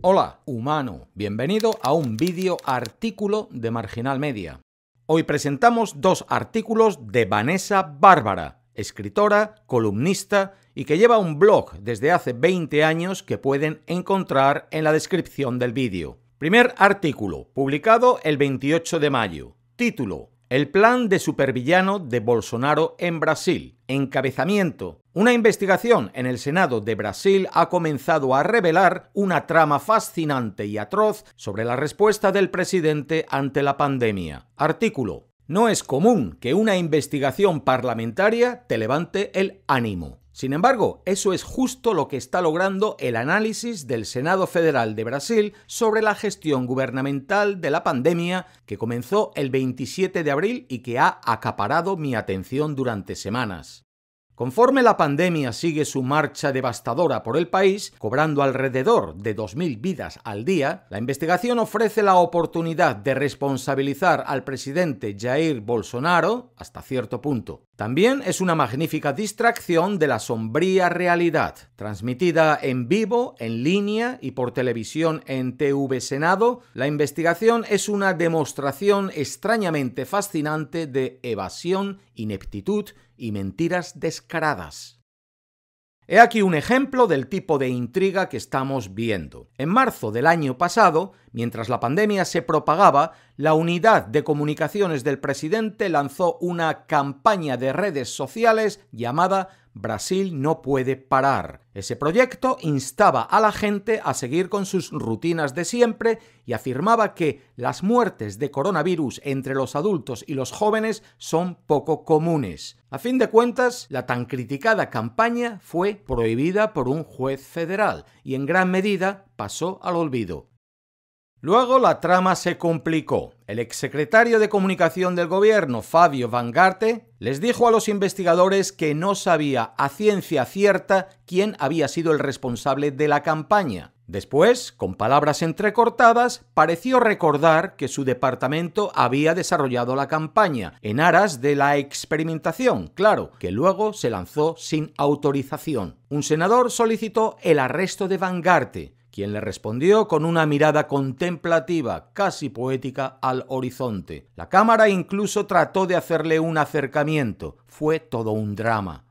Hola, humano. Bienvenido a un vídeo artículo de Marginal Media. Hoy presentamos dos artículos de Vanessa Bárbara, escritora, columnista y que lleva un blog desde hace 20 años que pueden encontrar en la descripción del vídeo. Primer artículo, publicado el 28 de mayo. Título, el plan de supervillano de Bolsonaro en Brasil. Encabezamiento. Una investigación en el Senado de Brasil ha comenzado a revelar una trama fascinante y atroz sobre la respuesta del presidente ante la pandemia. Artículo. No es común que una investigación parlamentaria te levante el ánimo. Sin embargo, eso es justo lo que está logrando el análisis del Senado Federal de Brasil sobre la gestión gubernamental de la pandemia que comenzó el 27 de abril y que ha acaparado mi atención durante semanas. Conforme la pandemia sigue su marcha devastadora por el país, cobrando alrededor de 2.000 vidas al día, la investigación ofrece la oportunidad de responsabilizar al presidente Jair Bolsonaro, hasta cierto punto, también es una magnífica distracción de la sombría realidad, transmitida en vivo, en línea y por televisión en TV Senado. La investigación es una demostración extrañamente fascinante de evasión, ineptitud y mentiras descaradas. He aquí un ejemplo del tipo de intriga que estamos viendo. En marzo del año pasado, mientras la pandemia se propagaba, la unidad de comunicaciones del presidente lanzó una campaña de redes sociales llamada Brasil no puede parar. Ese proyecto instaba a la gente a seguir con sus rutinas de siempre y afirmaba que las muertes de coronavirus entre los adultos y los jóvenes son poco comunes. A fin de cuentas, la tan criticada campaña fue prohibida por un juez federal y en gran medida pasó al olvido. Luego la trama se complicó. El exsecretario de Comunicación del Gobierno, Fabio Vangarte, les dijo a los investigadores que no sabía a ciencia cierta quién había sido el responsable de la campaña. Después, con palabras entrecortadas, pareció recordar que su departamento había desarrollado la campaña, en aras de la experimentación, claro, que luego se lanzó sin autorización. Un senador solicitó el arresto de Vangarte, quien le respondió con una mirada contemplativa, casi poética, al horizonte. La cámara incluso trató de hacerle un acercamiento. Fue todo un drama.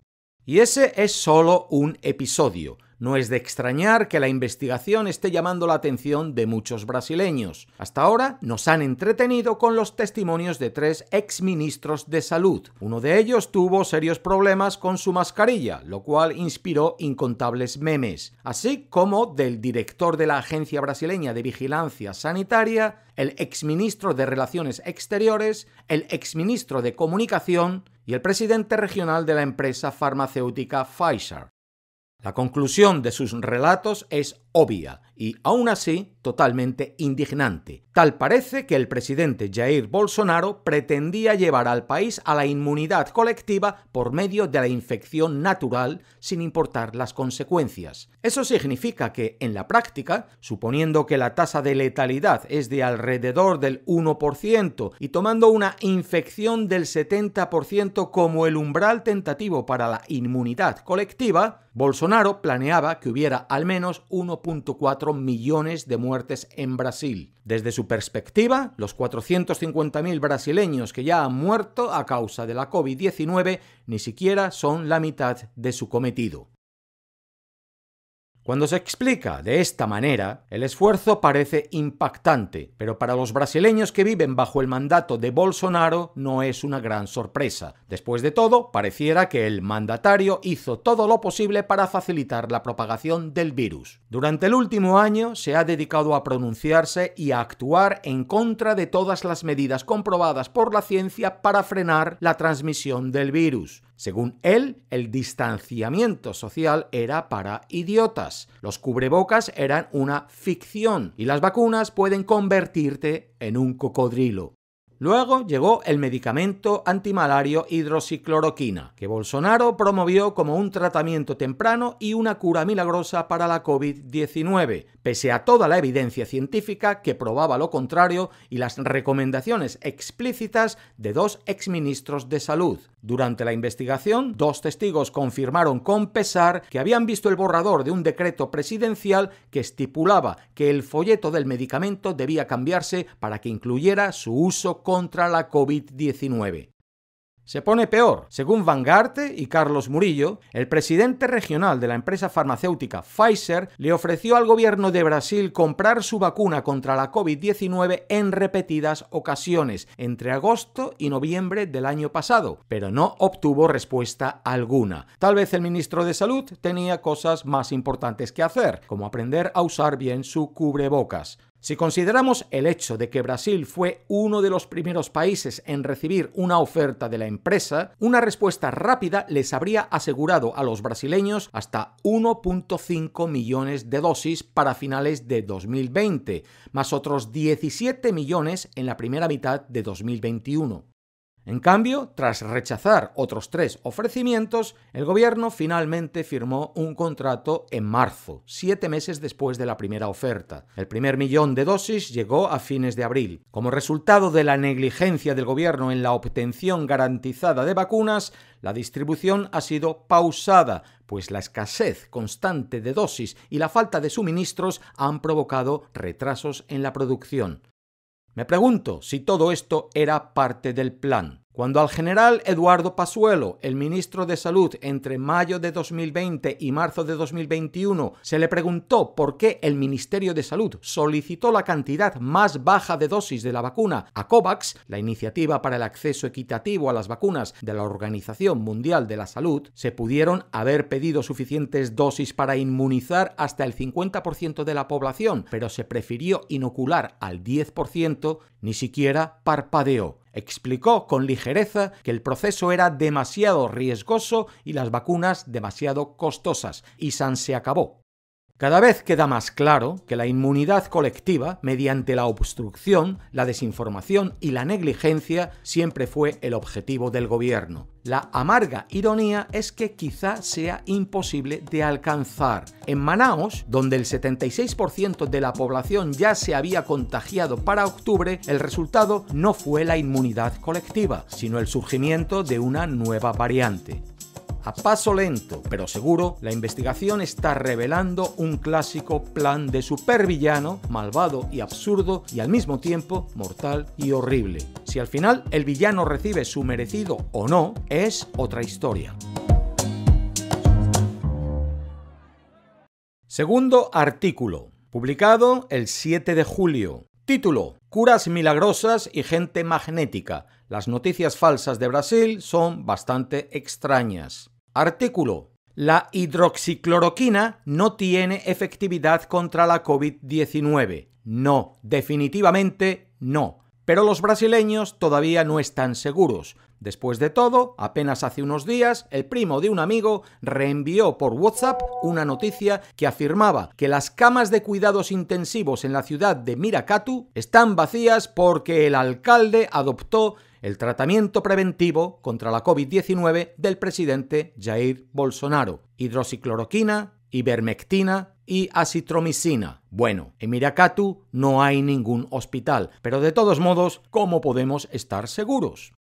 Y ese es solo un episodio. No es de extrañar que la investigación esté llamando la atención de muchos brasileños. Hasta ahora nos han entretenido con los testimonios de tres exministros de salud. Uno de ellos tuvo serios problemas con su mascarilla, lo cual inspiró incontables memes, así como del director de la Agencia Brasileña de Vigilancia Sanitaria, el exministro de Relaciones Exteriores, el exministro de Comunicación y el presidente regional de la empresa farmacéutica Pfizer. La conclusión de sus relatos es obvia y, aún así, totalmente indignante. Tal parece que el presidente Jair Bolsonaro pretendía llevar al país a la inmunidad colectiva por medio de la infección natural, sin importar las consecuencias. Eso significa que, en la práctica, suponiendo que la tasa de letalidad es de alrededor del 1% y tomando una infección del 70% como el umbral tentativo para la inmunidad colectiva, Bolsonaro planeaba que hubiera al menos 1. 4 millones de muertes en Brasil. Desde su perspectiva, los 450.000 brasileños que ya han muerto a causa de la COVID-19 ni siquiera son la mitad de su cometido. Cuando se explica de esta manera, el esfuerzo parece impactante, pero para los brasileños que viven bajo el mandato de Bolsonaro no es una gran sorpresa. Después de todo, pareciera que el mandatario hizo todo lo posible para facilitar la propagación del virus. Durante el último año se ha dedicado a pronunciarse y a actuar en contra de todas las medidas comprobadas por la ciencia para frenar la transmisión del virus. Según él, el distanciamiento social era para idiotas, los cubrebocas eran una ficción y las vacunas pueden convertirte en un cocodrilo. Luego llegó el medicamento antimalario hidroxicloroquina, que Bolsonaro promovió como un tratamiento temprano y una cura milagrosa para la COVID-19, pese a toda la evidencia científica que probaba lo contrario y las recomendaciones explícitas de dos exministros de salud. Durante la investigación, dos testigos confirmaron con pesar que habían visto el borrador de un decreto presidencial que estipulaba que el folleto del medicamento debía cambiarse para que incluyera su uso contra la COVID-19. Se pone peor. Según Van y Carlos Murillo, el presidente regional de la empresa farmacéutica Pfizer le ofreció al gobierno de Brasil comprar su vacuna contra la COVID-19 en repetidas ocasiones entre agosto y noviembre del año pasado, pero no obtuvo respuesta alguna. Tal vez el ministro de Salud tenía cosas más importantes que hacer, como aprender a usar bien su cubrebocas. Si consideramos el hecho de que Brasil fue uno de los primeros países en recibir una oferta de la empresa, una respuesta rápida les habría asegurado a los brasileños hasta 1.5 millones de dosis para finales de 2020, más otros 17 millones en la primera mitad de 2021. En cambio, tras rechazar otros tres ofrecimientos, el gobierno finalmente firmó un contrato en marzo, siete meses después de la primera oferta. El primer millón de dosis llegó a fines de abril. Como resultado de la negligencia del gobierno en la obtención garantizada de vacunas, la distribución ha sido pausada, pues la escasez constante de dosis y la falta de suministros han provocado retrasos en la producción. Me pregunto si todo esto era parte del plan. Cuando al general Eduardo Pasuelo, el ministro de Salud, entre mayo de 2020 y marzo de 2021, se le preguntó por qué el Ministerio de Salud solicitó la cantidad más baja de dosis de la vacuna a COVAX, la iniciativa para el acceso equitativo a las vacunas de la Organización Mundial de la Salud, se pudieron haber pedido suficientes dosis para inmunizar hasta el 50% de la población, pero se prefirió inocular al 10%, ni siquiera parpadeó. Explicó con ligereza que el proceso era demasiado riesgoso y las vacunas demasiado costosas, y San se acabó. Cada vez queda más claro que la inmunidad colectiva, mediante la obstrucción, la desinformación y la negligencia, siempre fue el objetivo del gobierno. La amarga ironía es que quizá sea imposible de alcanzar. En Manaos, donde el 76% de la población ya se había contagiado para octubre, el resultado no fue la inmunidad colectiva, sino el surgimiento de una nueva variante. A paso lento, pero seguro, la investigación está revelando un clásico plan de supervillano, malvado y absurdo, y al mismo tiempo mortal y horrible. Si al final el villano recibe su merecido o no, es otra historia. Segundo artículo, publicado el 7 de julio. Título. Curas milagrosas y gente magnética. Las noticias falsas de Brasil son bastante extrañas. Artículo. La hidroxicloroquina no tiene efectividad contra la COVID-19. No, definitivamente no. Pero los brasileños todavía no están seguros. Después de todo, apenas hace unos días, el primo de un amigo reenvió por WhatsApp una noticia que afirmaba que las camas de cuidados intensivos en la ciudad de Miracatu están vacías porque el alcalde adoptó el tratamiento preventivo contra la COVID-19 del presidente Jair Bolsonaro, hidroxicloroquina, ivermectina y azitromicina. Bueno, en Miracatu no hay ningún hospital, pero de todos modos, ¿cómo podemos estar seguros?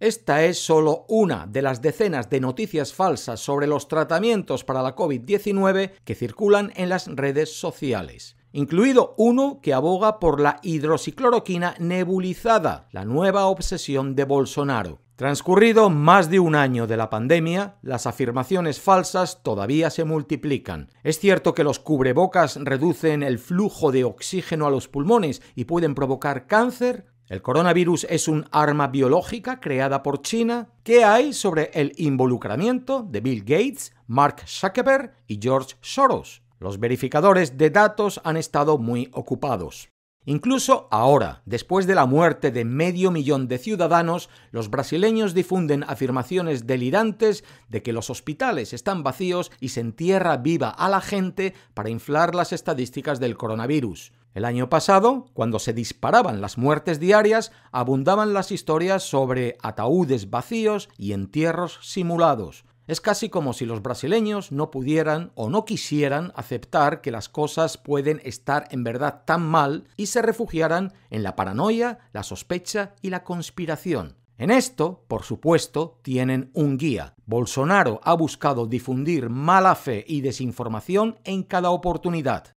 Esta es solo una de las decenas de noticias falsas sobre los tratamientos para la COVID-19 que circulan en las redes sociales incluido uno que aboga por la hidroxicloroquina nebulizada, la nueva obsesión de Bolsonaro. Transcurrido más de un año de la pandemia, las afirmaciones falsas todavía se multiplican. Es cierto que los cubrebocas reducen el flujo de oxígeno a los pulmones y pueden provocar cáncer, el coronavirus es un arma biológica creada por China. ¿Qué hay sobre el involucramiento de Bill Gates, Mark Zuckerberg y George Soros? Los verificadores de datos han estado muy ocupados. Incluso ahora, después de la muerte de medio millón de ciudadanos, los brasileños difunden afirmaciones delirantes de que los hospitales están vacíos y se entierra viva a la gente para inflar las estadísticas del coronavirus. El año pasado, cuando se disparaban las muertes diarias, abundaban las historias sobre ataúdes vacíos y entierros simulados. Es casi como si los brasileños no pudieran o no quisieran aceptar que las cosas pueden estar en verdad tan mal y se refugiaran en la paranoia, la sospecha y la conspiración. En esto, por supuesto, tienen un guía. Bolsonaro ha buscado difundir mala fe y desinformación en cada oportunidad.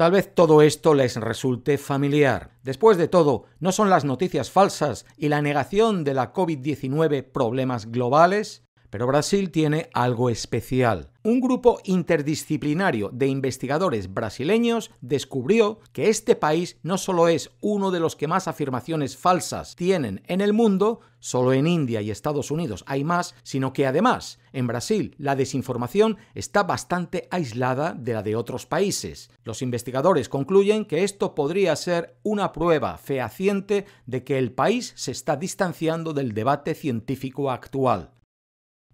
Tal vez todo esto les resulte familiar. Después de todo, ¿no son las noticias falsas y la negación de la COVID-19 problemas globales? Pero Brasil tiene algo especial. Un grupo interdisciplinario de investigadores brasileños descubrió que este país no solo es uno de los que más afirmaciones falsas tienen en el mundo, solo en India y Estados Unidos hay más, sino que además en Brasil la desinformación está bastante aislada de la de otros países. Los investigadores concluyen que esto podría ser una prueba fehaciente de que el país se está distanciando del debate científico actual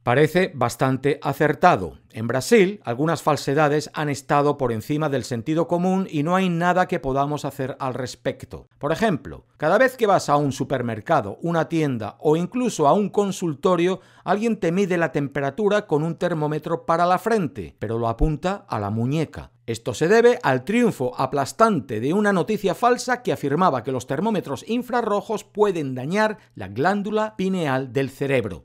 parece bastante acertado. En Brasil, algunas falsedades han estado por encima del sentido común y no hay nada que podamos hacer al respecto. Por ejemplo, cada vez que vas a un supermercado, una tienda o incluso a un consultorio, alguien te mide la temperatura con un termómetro para la frente, pero lo apunta a la muñeca. Esto se debe al triunfo aplastante de una noticia falsa que afirmaba que los termómetros infrarrojos pueden dañar la glándula pineal del cerebro.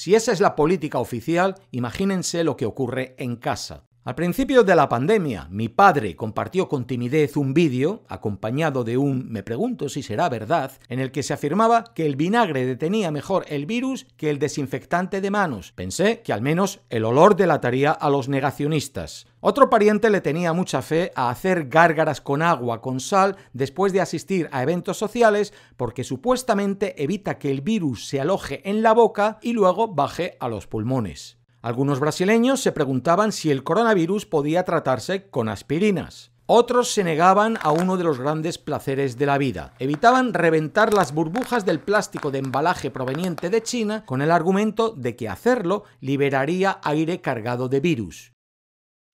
Si esa es la política oficial, imagínense lo que ocurre en casa. Al principio de la pandemia, mi padre compartió con timidez un vídeo, acompañado de un me pregunto si será verdad, en el que se afirmaba que el vinagre detenía mejor el virus que el desinfectante de manos. Pensé que al menos el olor delataría a los negacionistas. Otro pariente le tenía mucha fe a hacer gárgaras con agua, con sal, después de asistir a eventos sociales, porque supuestamente evita que el virus se aloje en la boca y luego baje a los pulmones. Algunos brasileños se preguntaban si el coronavirus podía tratarse con aspirinas. Otros se negaban a uno de los grandes placeres de la vida. Evitaban reventar las burbujas del plástico de embalaje proveniente de China con el argumento de que hacerlo liberaría aire cargado de virus.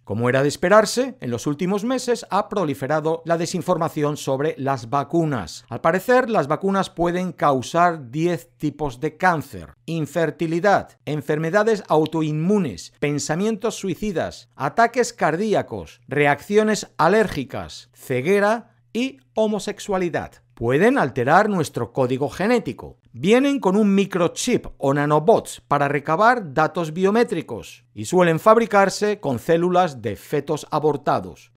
Como era de esperarse, en los últimos meses ha proliferado la desinformación sobre las vacunas. Al parecer, las vacunas pueden causar 10 tipos de cáncer, infertilidad, enfermedades autoinmunes, pensamientos suicidas, ataques cardíacos, reacciones alérgicas, ceguera, y homosexualidad. Pueden alterar nuestro código genético. Vienen con un microchip o nanobots para recabar datos biométricos y suelen fabricarse con células de fetos abortados.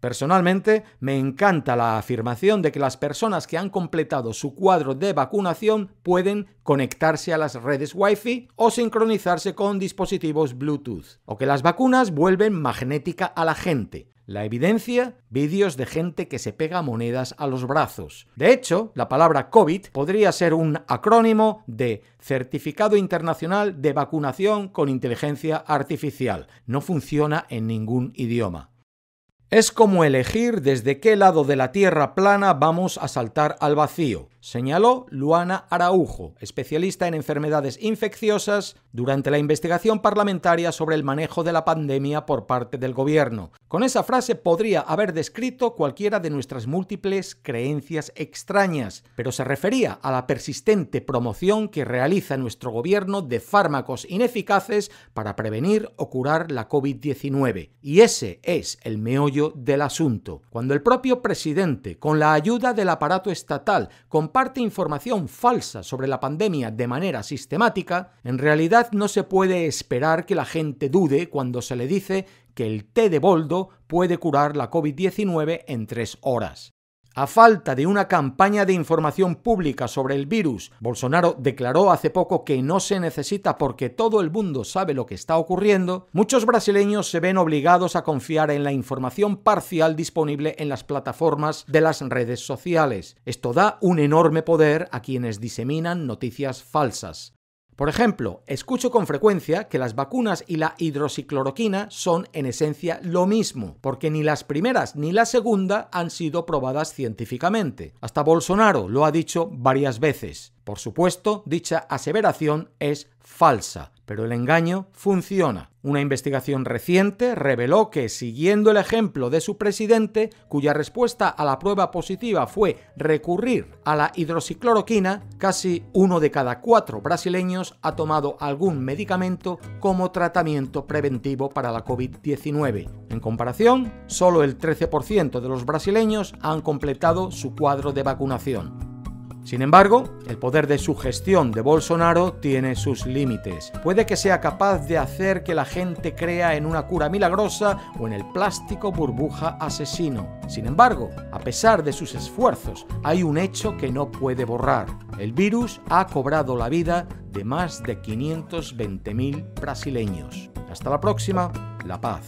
Personalmente, me encanta la afirmación de que las personas que han completado su cuadro de vacunación pueden conectarse a las redes Wi-Fi o sincronizarse con dispositivos Bluetooth, o que las vacunas vuelven magnética a la gente. La evidencia, vídeos de gente que se pega monedas a los brazos. De hecho, la palabra COVID podría ser un acrónimo de Certificado Internacional de Vacunación con Inteligencia Artificial. No funciona en ningún idioma. Es como elegir desde qué lado de la Tierra plana vamos a saltar al vacío señaló Luana Araujo, especialista en enfermedades infecciosas, durante la investigación parlamentaria sobre el manejo de la pandemia por parte del gobierno. Con esa frase podría haber descrito cualquiera de nuestras múltiples creencias extrañas, pero se refería a la persistente promoción que realiza nuestro gobierno de fármacos ineficaces para prevenir o curar la COVID-19. Y ese es el meollo del asunto. Cuando el propio presidente, con la ayuda del aparato estatal, con comparte información falsa sobre la pandemia de manera sistemática, en realidad no se puede esperar que la gente dude cuando se le dice que el té de boldo puede curar la COVID-19 en tres horas. A falta de una campaña de información pública sobre el virus, Bolsonaro declaró hace poco que no se necesita porque todo el mundo sabe lo que está ocurriendo, muchos brasileños se ven obligados a confiar en la información parcial disponible en las plataformas de las redes sociales. Esto da un enorme poder a quienes diseminan noticias falsas. Por ejemplo, escucho con frecuencia que las vacunas y la hidroxicloroquina son en esencia lo mismo, porque ni las primeras ni la segunda han sido probadas científicamente. Hasta Bolsonaro lo ha dicho varias veces. Por supuesto, dicha aseveración es falsa pero el engaño funciona. Una investigación reciente reveló que, siguiendo el ejemplo de su presidente, cuya respuesta a la prueba positiva fue recurrir a la hidroxicloroquina, casi uno de cada cuatro brasileños ha tomado algún medicamento como tratamiento preventivo para la COVID-19. En comparación, solo el 13% de los brasileños han completado su cuadro de vacunación. Sin embargo, el poder de sugestión de Bolsonaro tiene sus límites. Puede que sea capaz de hacer que la gente crea en una cura milagrosa o en el plástico burbuja asesino. Sin embargo, a pesar de sus esfuerzos, hay un hecho que no puede borrar. El virus ha cobrado la vida de más de 520.000 brasileños. Hasta la próxima, la paz.